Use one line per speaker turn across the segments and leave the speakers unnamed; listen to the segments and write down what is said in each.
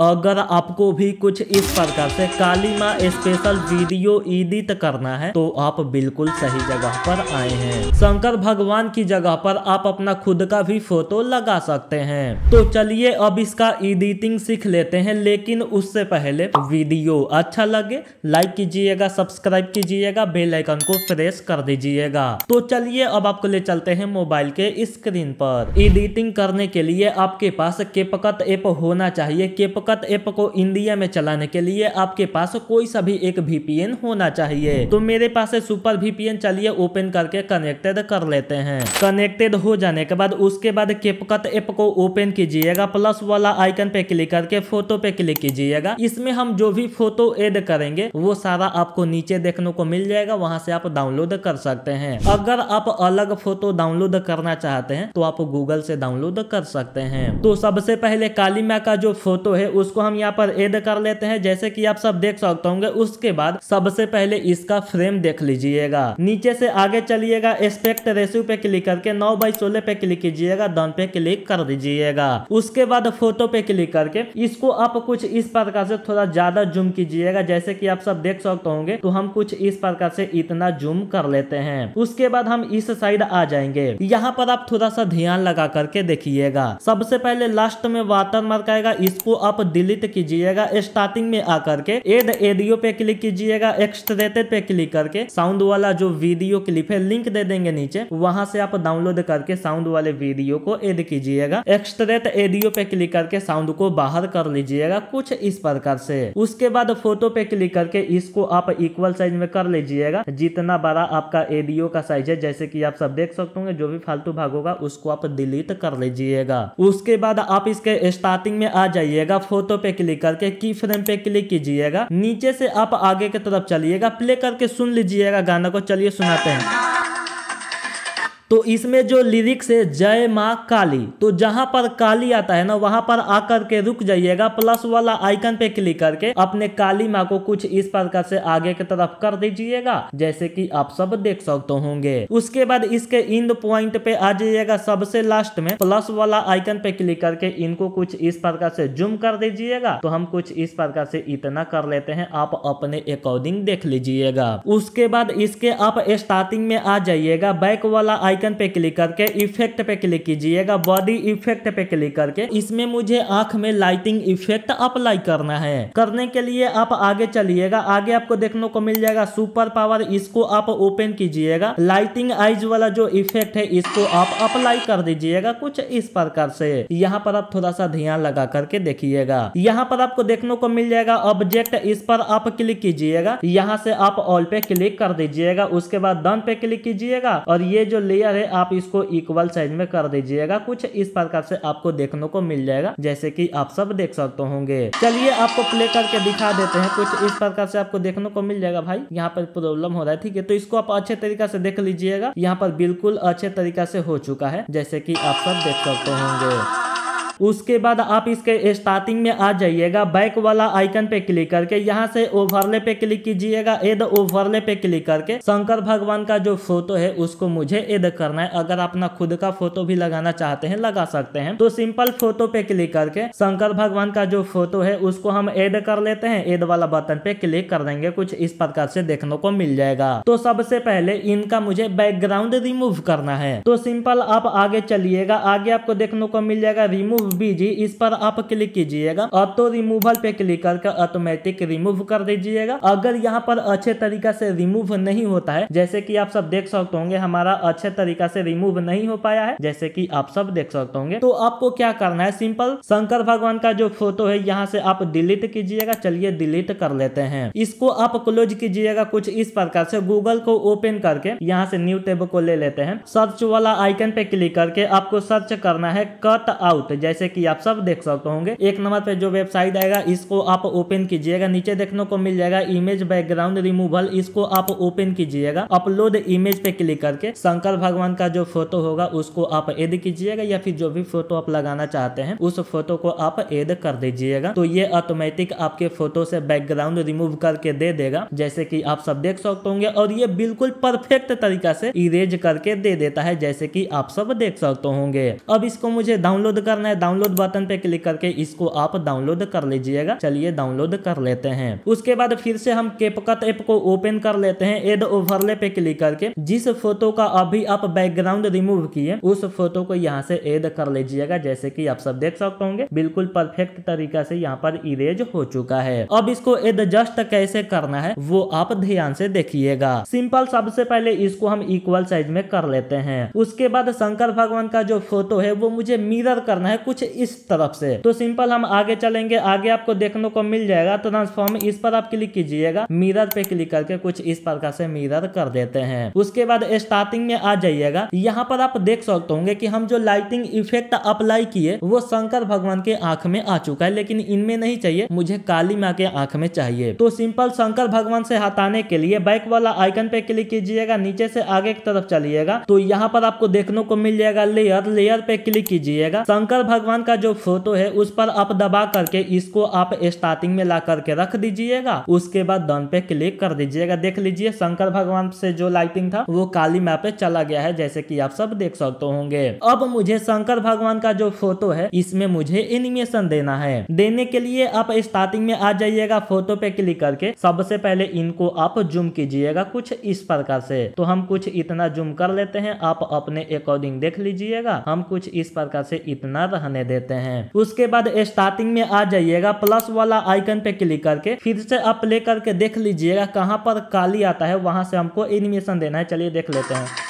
अगर आपको भी कुछ इस प्रकार से काली माँ स्पेशल वीडियो एडिट करना है तो आप बिल्कुल सही जगह पर आए हैं शंकर भगवान की जगह पर आप अपना खुद का भी फोटो लगा सकते हैं तो चलिए अब इसका एडिटिंग सीख लेते हैं लेकिन उससे पहले वीडियो अच्छा लगे लाइक कीजिएगा सब्सक्राइब कीजिएगा बेल आइकन को प्रेस कर दीजिएगा तो चलिए अब आपको ले चलते हैं मोबाइल के स्क्रीन पर एडिटिंग करने के लिए आपके पास केपकत ऐप होना चाहिए केपकत शॉर्टकट ऐप को इंडिया में चलाने के लिए आपके पास कोई सा भी एक वीपीएन होना चाहिए तो मेरे पास सुपर वीपीएन चलिए ओपन करके कनेक्टेड कर लेते हैं कनेक्टेड हो जाने के बाद उसके बाद केपकट ऐप को ओपन कीजिएगा प्लस वाला आइकन पे क्लिक करके फोटो पे क्लिक कीजिएगा इसमें हम जो भी फोटो एड करेंगे वो सारा आपको नीचे देखने को मिल जाएगा वहाँ से आप डाउनलोड कर सकते हैं अगर आप अलग फोटो डाउनलोड करना चाहते हैं तो आप गूगल से डाउनलोड कर सकते हैं तो सबसे पहले काली माँ का जो फोटो है उसको हम यहाँ पर एड कर लेते हैं जैसे कि आप सब देख सकते होंगे उसके बाद सबसे पहले इसका फ्रेम देख लीजिएगा नीचे से आगे चलिएगा एस्पेक्ट रेशियो पे क्लिक करके नौ बाई सोलह पे क्लिक कीजिएगा डन पे क्लिक कर दीजिएगा उसके बाद फोटो पे क्लिक करके इसको आप कुछ इस प्रकार से थोड़ा ज्यादा जूम कीजिएगा जैसे की आप सब देख सकते होंगे तो हम कुछ इस प्रकार से इतना जूम कर लेते हैं उसके बाद हम इस साइड आ जाएंगे यहाँ पर आप थोड़ा सा ध्यान लगा करके देखिएगा सबसे पहले लास्ट में वाटर मार्क आएगा इसको आप आप डिलीट कीजिएगा स्टार्टिंग में आकर के एड एडियो पे क्लिक कीजिएगा एक्सट्रेटेड पे क्लिक करके साउंड वाला जो वीडियो क्लिप है लिंक दे देंगे नीचे वहां से आप डाउनलोड करके साउंड वाले वीडियो को एड कीजिएगा एक्सट्रेट एडियो पे क्लिक करके साउंड को बाहर कर लीजिएगा कुछ इस प्रकार से उसके बाद फोटो पे क्लिक करके इसको आप इक्वल साइज में कर लीजिएगा जितना बड़ा आपका एडियो का साइज है जैसे कि आप सब देख सकते होंगे जो भी फालतू भाग होगा उसको आप डिलीट कर लीजिएगा उसके बाद आप इसके स्टार्टिंग में आ जाइएगा फोटो पे क्लिक करके की फ्रेम पे क्लिक कीजिएगा नीचे से आप आगे की तरफ चलिएगा प्ले करके सुन लीजिएगा गाना को चलिए सुनाते हैं तो इसमें जो लिरिक्स है जय माँ काली तो जहाँ पर काली आता है ना वहाँ पर आकर के रुक जाइएगा प्लस वाला आइकन पे क्लिक करके अपने काली माँ को कुछ इस प्रकार से आगे की तरफ कर दीजिएगा जैसे कि आप सब देख सकते होंगे उसके बाद इसके इंड पॉइंट पे आ जाइएगा सबसे लास्ट में प्लस वाला आइकन पे क्लिक करके इनको कुछ इस प्रकार से जूम कर दीजिएगा तो हम कुछ इस प्रकार से इतना कर लेते हैं आप अपने अकॉर्डिंग देख लीजिएगा उसके बाद इसके आप स्टार्टिंग में आ जाइएगा बैक वाला आइकन आइकन पे क्लिक करके इफेक्ट पे क्लिक कीजिएगा बॉडी इफेक्ट पे क्लिक करके इसमें मुझे आंख में लाइटिंग इफेक्ट अप्लाई करना है करने के लिए आप आगे चलिएगा आगे आपको देखने को मिल जाएगा सुपर पावर इसको आप ओपन कीजिएगा लाइटिंग आइज वाला जो इफेक्ट है इसको आप अप्लाई कर दीजिएगा कुछ इस प्रकार से यहाँ पर आप थोड़ा सा ध्यान लगा करके देखिएगा यहाँ पर आपको देखने को मिल जाएगा ऑब्जेक्ट इस पर आप क्लिक कीजिएगा यहाँ से आप ऑल पे क्लिक कर दीजिएगा उसके बाद डन पे क्लिक कीजिएगा और ये जो लेयर या फिर आप इसको इक्वल साइज में कर दीजिएगा कुछ इस प्रकार से आपको देखने को मिल जाएगा जैसे कि आप सब देख सकते होंगे चलिए आपको प्ले करके दिखा देते हैं कुछ इस प्रकार से आपको देखने को मिल जाएगा भाई यहाँ पर प्रॉब्लम हो रहा है ठीक है तो इसको आप अच्छे तरीका से देख लीजिएगा यहाँ पर बिल्कुल अच्छे तरीका से हो चुका है जैसे की आप सब देख सकते होंगे उसके बाद आप इसके स्टार्टिंग में आ जाइएगा बैक वाला आइकन पे क्लिक करके यहाँ से ओवरले पे क्लिक कीजिएगा एड ओवरले पे क्लिक करके शंकर भगवान का जो फोटो है उसको मुझे एड करना है अगर अपना खुद का फोटो भी लगाना चाहते हैं लगा सकते हैं तो सिंपल फोटो पे क्लिक करके शंकर भगवान का जो फोटो है उसको हम एड कर लेते हैं एड वाला बटन पे क्लिक कर देंगे कुछ इस प्रकार से देखने को मिल जाएगा तो सबसे पहले इनका मुझे बैकग्राउंड रिमूव करना है तो सिंपल आप आगे चलिएगा आगे आपको देखने को मिल जाएगा रिमूव बीजी इस पर आप क्लिक कीजिएगा ऑटो रिमूवल पे क्लिक करके ऑटोमेटिक रिमूव कर दीजिएगा अगर यहाँ पर अच्छे तरीका से रिमूव नहीं होता है जैसे कि आप सब देख सकते होंगे हमारा अच्छे तरीका से रिमूव नहीं हो पाया है जैसे कि आप सब देख सकते होंगे तो आपको क्या करना है सिंपल शंकर भगवान का जो फोटो है यहाँ से आप डिलीट कीजिएगा चलिए डिलीट कर लेते हैं इसको आप क्लोज कीजिएगा कुछ इस प्रकार से गूगल को ओपन करके यहाँ से न्यू टेब को ले लेते हैं सर्च वाला आइकन पे क्लिक करके आपको सर्च करना है कट आउट जैसे जैसे कि आप सब देख सकते होंगे एक नंबर पे जो वेबसाइट आएगा इसको आप ओपन कीजिएगा नीचे देखने को मिल जाएगा इमेज बैकग्राउंड रिमूवल इसको आप ओपन कीजिएगा अपलोड इमेज पे क्लिक करके शंकर भगवान का जो फोटो होगा उसको आप एड कीजिएगा या फिर जो भी फोटो आप लगाना चाहते हैं उस फोटो को आप एड कर दीजिएगा तो ये ऑटोमेटिक आपके फोटो से बैकग्राउंड रिमूव करके दे देगा जैसे की आप सब देख सकते होंगे और ये बिल्कुल परफेक्ट तरीका से इरेज करके दे देता है जैसे की आप सब देख सकते होंगे अब इसको मुझे डाउनलोड करना है डाउनलोड बटन पे क्लिक करके इसको आप डाउनलोड कर लीजिएगा चलिए डाउनलोड कर लेते हैं उसके बाद फिर से हम केपकट ऐप को ओपन कर लेते हैं एड ओवरले पे क्लिक करके जिस फोटो का अभी आप बैकग्राउंड रिमूव किए उस फोटो को यहाँ से एड कर लीजिएगा जैसे की आप सब देख सकते होंगे बिल्कुल परफेक्ट तरीका से यहाँ पर इरेज हो चुका है अब इसको एडजस्ट कैसे करना है वो आप ध्यान से देखिएगा सिंपल सबसे पहले इसको हम इक्वल साइज में कर लेते हैं उसके बाद शंकर भगवान का जो फोटो है वो मुझे मिरर करना है कुछ कुछ इस तरफ से तो सिंपल हम आगे चलेंगे आगे आपको देखने को मिल जाएगा ट्रांसफॉर्म तो इस पर आप क्लिक कीजिएगा मिरर पे क्लिक करके कुछ इस प्रकार से मिरर कर देते हैं उसके बाद स्टार्टिंग में आ जाइएगा यहाँ पर आप देख सकते होंगे कि हम जो लाइटिंग इफेक्ट अप्लाई किए वो शंकर भगवान के आंख में आ चुका है लेकिन इनमें नहीं चाहिए मुझे काली माँ के आंख में चाहिए तो सिंपल शंकर भगवान से हटाने के लिए बाइक वाला आइकन पे क्लिक कीजिएगा नीचे से आगे की तरफ चलिएगा तो यहाँ पर आपको देखने को मिल जाएगा लेयर लेयर पे क्लिक कीजिएगा शंकर भगवान का जो फोटो है उस पर आप दबा करके इसको आप स्टार्टिंग में ला करके रख दीजिएगा उसके बाद डन पे क्लिक कर दीजिएगा देख लीजिए शंकर भगवान से जो लाइटिंग था वो काली मैप पे चला गया है जैसे कि आप सब देख सकते होंगे अब मुझे शंकर भगवान का जो फोटो है इसमें मुझे एनिमेशन देना है देने के लिए आप स्टार्टिंग में आ जाइएगा फोटो पे क्लिक करके सबसे पहले इनको आप जूम कीजिएगा कुछ इस प्रकार से तो हम कुछ इतना जूम कर लेते हैं आप अपने अकॉर्डिंग देख लीजिएगा हम कुछ इस प्रकार से इतना रहने देते हैं उसके बाद स्टार्टिंग में आ जाइएगा प्लस वाला आइकन पे क्लिक करके फिर से आप ले करके देख लीजिएगा कहाँ पर काली आता है वहां से हमको एनिमेशन देना है चलिए देख लेते हैं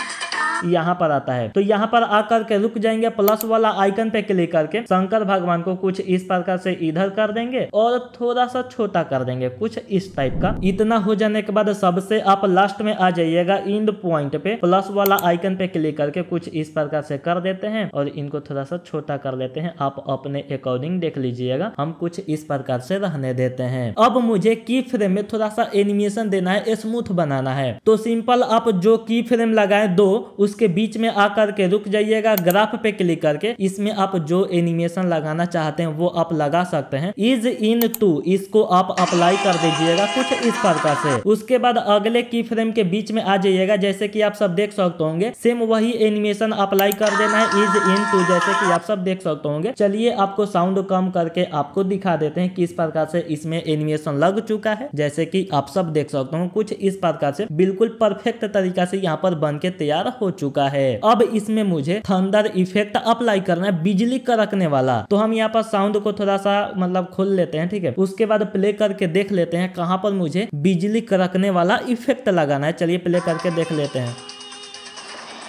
यहाँ पर आता है तो यहाँ पर आकर के रुक जाएंगे प्लस वाला आइकन पे क्लिक करके शंकर भगवान को कुछ इस प्रकार से इधर कर देंगे और थोड़ा सा छोटा कर देंगे कुछ इस टाइप का इतना हो जाने के बाद सबसे आप लास्ट में आ जाइएगा इंड पॉइंट पे प्लस वाला आइकन पे क्लिक करके कुछ इस प्रकार से कर देते हैं और इनको थोड़ा सा छोटा कर लेते हैं आप अपने अकॉर्डिंग देख लीजिएगा हम कुछ इस प्रकार से रहने देते हैं अब मुझे की फ्रेम में थोड़ा सा एनिमेशन देना है स्मूथ बनाना है तो सिंपल आप जो की फ्रेम लगाए दो उसके बीच में आकर के रुक जाइएगा ग्राफ पे क्लिक करके इसमें आप जो एनिमेशन लगाना चाहते हैं वो आप लगा सकते हैं इज इन टू इसको आप अप्लाई कर दीजिएगा कुछ इस प्रकार से उसके बाद अगले की फ्रेम के बीच में आ जाइएगा जैसे कि आप सब देख सकते होंगे सेम वही एनिमेशन अप्लाई कर देना है इज इन टू जैसे कि आप सब देख सकते होंगे चलिए आपको साउंड कम करके आपको दिखा देते हैं किस प्रकार से इसमें एनिमेशन लग चुका है जैसे कि आप सब देख सकते हो कुछ इस प्रकार से बिल्कुल परफेक्ट तरीका से यहाँ पर बन के तैयार हो चुका है अब इसमें मुझे थंडर इफेक्ट अप्लाई करना है बिजली करकने वाला तो हम यहाँ पर साउंड को थोड़ा सा मतलब खोल लेते हैं ठीक है उसके बाद प्ले करके देख लेते हैं कहाँ पर मुझे बिजली करकने वाला इफेक्ट लगाना है चलिए प्ले करके देख लेते हैं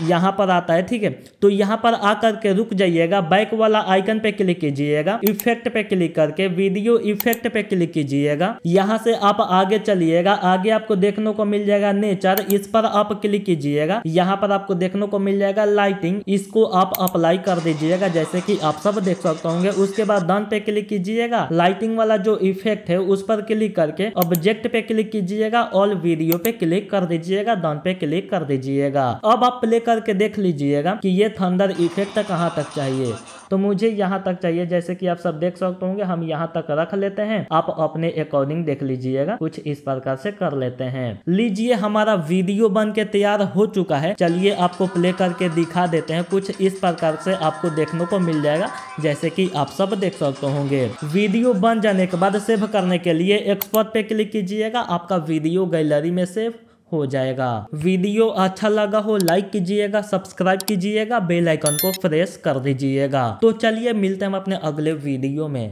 यहाँ पर आता है ठीक है तो यहाँ पर आकर के रुक जाइएगा बैक वाला आइकन पे क्लिक कीजिएगा इफेक्ट पे क्लिक करके वीडियो इफेक्ट पे क्लिक कीजिएगा यहाँ से आप आगे चलिएगा आगे आपको देखने को मिल जाएगा नेचर इस पर आप क्लिक कीजिएगा यहाँ पर आपको देखने को मिल जाएगा लाइटिंग इसको आप अप्लाई कर दीजिएगा जैसे की आप सब देख सकते होंगे उसके बाद डन पे क्लिक कीजिएगा लाइटिंग वाला जो इफेक्ट है उस पर क्लिक करके ऑब्जेक्ट पे क्लिक कीजिएगा ऑल वीडियो पे क्लिक कर दीजिएगा डन पे क्लिक कर दीजिएगा अब आप प्ले करके देख लीजिएगा कि ये थंडर इफेक्ट कहाँ तक चाहिए तो मुझे यहाँ तक चाहिए जैसे कि आप सब देख सकते होंगे हम यहाँ तक रख लेते हैं आप अपने अकॉर्डिंग देख लीजिएगा कुछ इस प्रकार से कर लेते हैं लीजिए हमारा वीडियो बन के तैयार हो चुका है चलिए आपको प्ले करके दिखा देते हैं कुछ इस प्रकार से आपको देखने को मिल जाएगा जैसे कि आप सब देख सकते होंगे वीडियो बन जाने के बाद सेव करने के लिए एक्सपर्ट पे क्लिक कीजिएगा आपका वीडियो गैलरी में सेव हो जाएगा वीडियो अच्छा लगा हो लाइक कीजिएगा सब्सक्राइब कीजिएगा बेल आइकन को प्रेस कर दीजिएगा तो चलिए मिलते हैं हम अपने अगले वीडियो में